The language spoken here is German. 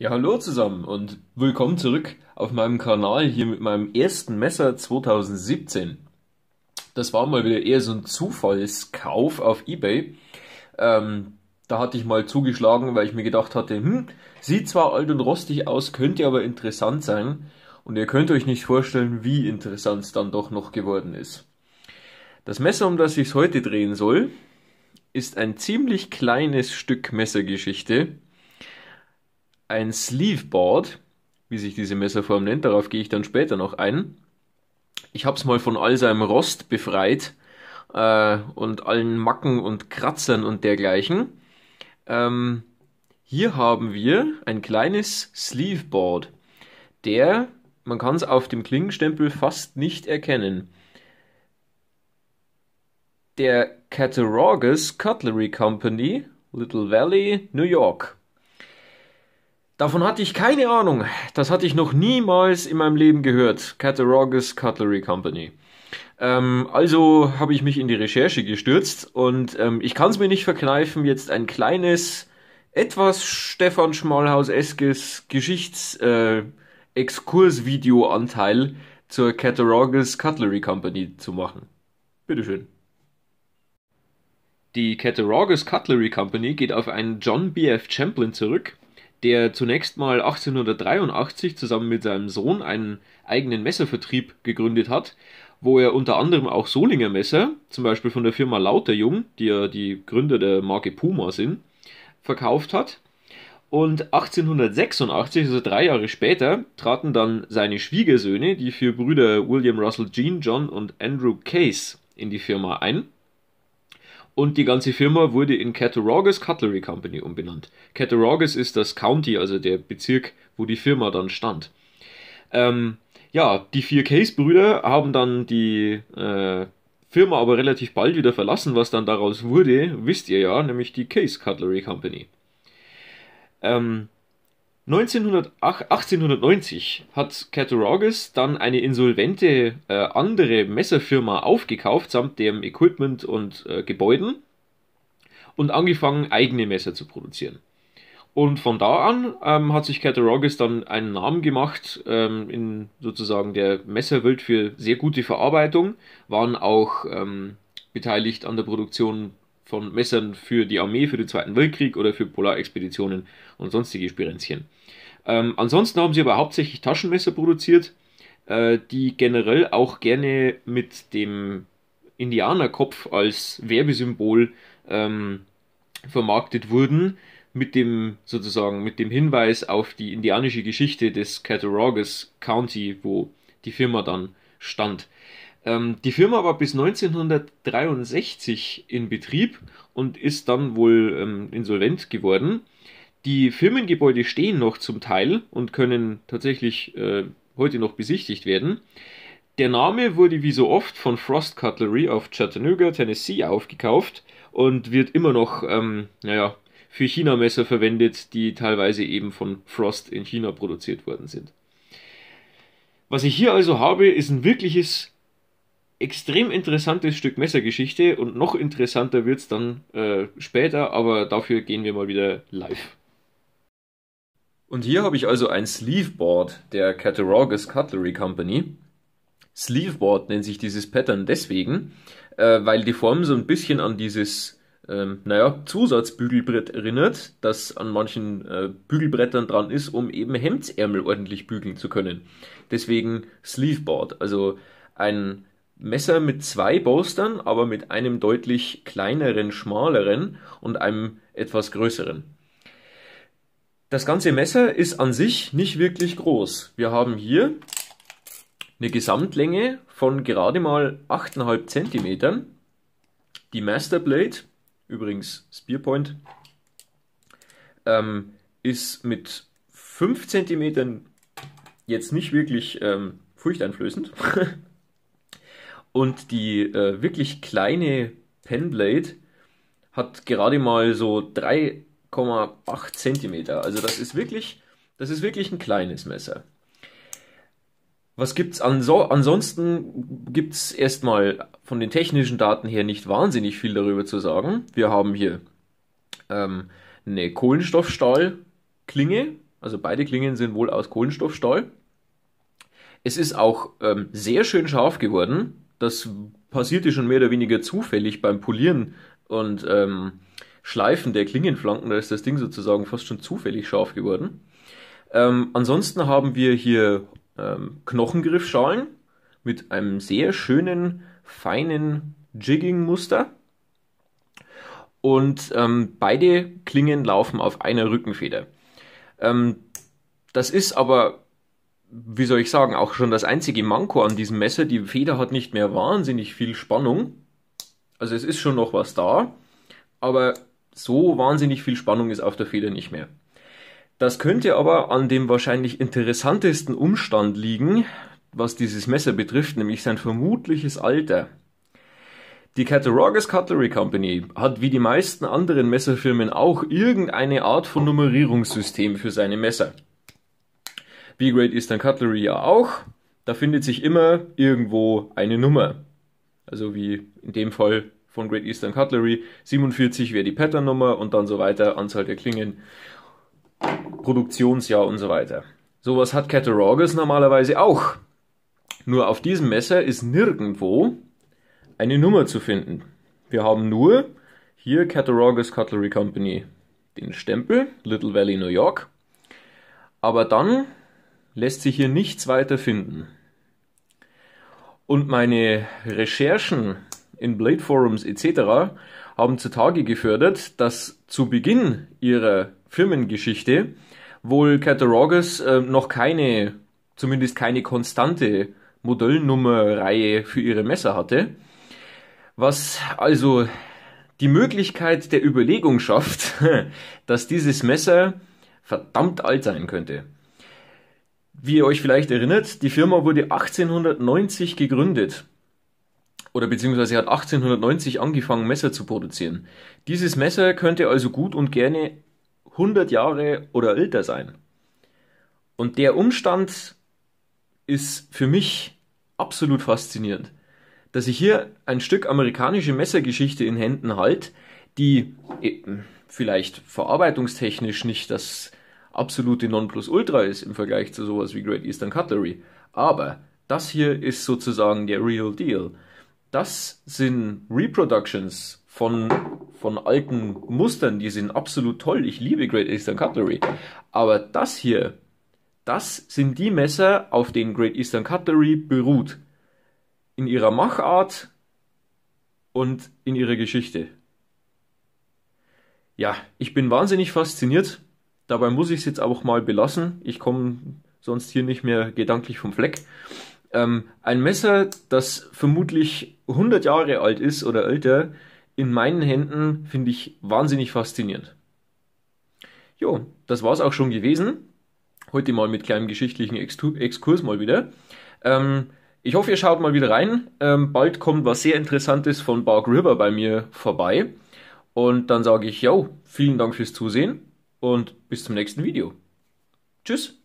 Ja, hallo zusammen und willkommen zurück auf meinem Kanal hier mit meinem ersten Messer 2017. Das war mal wieder eher so ein Zufallskauf auf Ebay. Ähm, da hatte ich mal zugeschlagen, weil ich mir gedacht hatte, hm, sieht zwar alt und rostig aus, könnte aber interessant sein. Und ihr könnt euch nicht vorstellen, wie interessant es dann doch noch geworden ist. Das Messer, um das ich es heute drehen soll, ist ein ziemlich kleines Stück Messergeschichte ein Sleeveboard, wie sich diese Messerform nennt, darauf gehe ich dann später noch ein. Ich habe es mal von all seinem Rost befreit äh, und allen Macken und Kratzern und dergleichen. Ähm, hier haben wir ein kleines Sleeveboard, der, man kann es auf dem Klingenstempel fast nicht erkennen. Der Cattaraugus Cutlery Company, Little Valley, New York. Davon hatte ich keine Ahnung. Das hatte ich noch niemals in meinem Leben gehört. Cattaraugus Cutlery Company. Ähm, also habe ich mich in die Recherche gestürzt und ähm, ich kann es mir nicht verkneifen, jetzt ein kleines, etwas Stefan Schmalhaus-eskes exkurs video anteil äh, zur Cattaraugus Cutlery Company zu machen. Bitteschön. Die Cattaraugus Cutlery Company geht auf einen John B.F. Champlin zurück, der zunächst mal 1883 zusammen mit seinem Sohn einen eigenen Messervertrieb gegründet hat, wo er unter anderem auch Solinger Messer, zum Beispiel von der Firma Lauterjung, die ja die Gründer der Marke Puma sind, verkauft hat. Und 1886, also drei Jahre später, traten dann seine Schwiegersöhne, die vier Brüder William Russell Jean, John und Andrew Case, in die Firma ein und die ganze Firma wurde in Cattaraugus Cutlery Company umbenannt. Cattaraugus ist das County, also der Bezirk, wo die Firma dann stand. Ähm, ja, die vier Case-Brüder haben dann die äh, Firma aber relativ bald wieder verlassen. Was dann daraus wurde, wisst ihr ja, nämlich die Case Cutlery Company. Ähm, 1890 hat Cattaraugus dann eine insolvente äh, andere Messerfirma aufgekauft, samt dem Equipment und äh, Gebäuden, und angefangen, eigene Messer zu produzieren. Und von da an ähm, hat sich Cattaraugus dann einen Namen gemacht ähm, in sozusagen der Messerwelt für sehr gute Verarbeitung, waren auch ähm, beteiligt an der Produktion von Messern für die Armee, für den Zweiten Weltkrieg oder für Polarexpeditionen und sonstige Spirenzchen. Ähm, ansonsten haben sie aber hauptsächlich Taschenmesser produziert, äh, die generell auch gerne mit dem Indianerkopf als Werbesymbol ähm, vermarktet wurden, mit dem sozusagen mit dem Hinweis auf die indianische Geschichte des Cattaraugus County, wo die Firma dann stand. Ähm, die Firma war bis 1963 in Betrieb und ist dann wohl ähm, insolvent geworden. Die Firmengebäude stehen noch zum Teil und können tatsächlich äh, heute noch besichtigt werden. Der Name wurde wie so oft von Frost Cutlery auf Chattanooga, Tennessee aufgekauft und wird immer noch, ähm, naja, für China-Messer verwendet, die teilweise eben von Frost in China produziert worden sind. Was ich hier also habe, ist ein wirkliches extrem interessantes Stück Messergeschichte und noch interessanter wird es dann äh, später, aber dafür gehen wir mal wieder live. Und hier habe ich also ein Sleeveboard der Cattaraugus Cutlery Company. Sleeveboard nennt sich dieses Pattern deswegen, äh, weil die Form so ein bisschen an dieses ähm, naja, Zusatzbügelbrett erinnert, das an manchen äh, Bügelbrettern dran ist, um eben Hemdsärmel ordentlich bügeln zu können. Deswegen Sleeveboard, also ein Messer mit zwei Bolstern, aber mit einem deutlich kleineren, schmaleren und einem etwas größeren. Das ganze Messer ist an sich nicht wirklich groß. Wir haben hier eine Gesamtlänge von gerade mal 8,5 cm. Die Masterblade, übrigens Spearpoint, ähm, ist mit 5 cm jetzt nicht wirklich ähm, furchteinflößend. Und die äh, wirklich kleine Penblade hat gerade mal so 3,8 cm. Also das ist wirklich, das ist wirklich ein kleines Messer. Was gibt's anso ansonsten gibt es erstmal von den technischen Daten her nicht wahnsinnig viel darüber zu sagen. Wir haben hier ähm, eine Kohlenstoffstahlklinge, also beide Klingen sind wohl aus Kohlenstoffstahl. Es ist auch ähm, sehr schön scharf geworden. Das passierte schon mehr oder weniger zufällig beim Polieren und ähm, Schleifen der Klingenflanken. Da ist das Ding sozusagen fast schon zufällig scharf geworden. Ähm, ansonsten haben wir hier ähm, Knochengriffschalen mit einem sehr schönen, feinen Jigging-Muster. Und ähm, beide Klingen laufen auf einer Rückenfeder. Ähm, das ist aber wie soll ich sagen, auch schon das einzige Manko an diesem Messer, die Feder hat nicht mehr wahnsinnig viel Spannung. Also es ist schon noch was da, aber so wahnsinnig viel Spannung ist auf der Feder nicht mehr. Das könnte aber an dem wahrscheinlich interessantesten Umstand liegen, was dieses Messer betrifft, nämlich sein vermutliches Alter. Die Cattaraugus Cutlery Company hat wie die meisten anderen Messerfirmen auch irgendeine Art von Nummerierungssystem für seine Messer. B-Grade Eastern Cutlery ja auch. Da findet sich immer irgendwo eine Nummer. Also wie in dem Fall von Great Eastern Cutlery. 47 wäre die Pattern-Nummer und dann so weiter, Anzahl der Klingen, Produktionsjahr und so weiter. Sowas hat Cattaraugus normalerweise auch. Nur auf diesem Messer ist nirgendwo eine Nummer zu finden. Wir haben nur hier Cattaraugus Cutlery Company den Stempel, Little Valley, New York. Aber dann lässt sich hier nichts weiter finden. Und meine Recherchen in Blade Forums etc. haben zutage gefördert, dass zu Beginn ihrer Firmengeschichte wohl Catalogus äh, noch keine, zumindest keine konstante Modellnummerreihe für ihre Messer hatte. Was also die Möglichkeit der Überlegung schafft, dass dieses Messer verdammt alt sein könnte. Wie ihr euch vielleicht erinnert, die Firma wurde 1890 gegründet. Oder beziehungsweise hat 1890 angefangen, Messer zu produzieren. Dieses Messer könnte also gut und gerne 100 Jahre oder älter sein. Und der Umstand ist für mich absolut faszinierend, dass ich hier ein Stück amerikanische Messergeschichte in Händen halte, die äh, vielleicht verarbeitungstechnisch nicht das absolute Nonplusultra ist im Vergleich zu sowas wie Great Eastern Cutlery. Aber das hier ist sozusagen der Real Deal. Das sind Reproductions von, von alten Mustern, die sind absolut toll. Ich liebe Great Eastern Cutlery. Aber das hier, das sind die Messer, auf denen Great Eastern Cutlery beruht. In ihrer Machart und in ihrer Geschichte. Ja, ich bin wahnsinnig fasziniert Dabei muss ich es jetzt auch mal belassen. Ich komme sonst hier nicht mehr gedanklich vom Fleck. Ähm, ein Messer, das vermutlich 100 Jahre alt ist oder älter, in meinen Händen finde ich wahnsinnig faszinierend. Jo, das war es auch schon gewesen. Heute mal mit kleinem geschichtlichen Exkurs mal wieder. Ähm, ich hoffe, ihr schaut mal wieder rein. Ähm, bald kommt was sehr Interessantes von Bark River bei mir vorbei. Und dann sage ich, jo, vielen Dank fürs Zusehen und bis zum nächsten Video. Tschüss!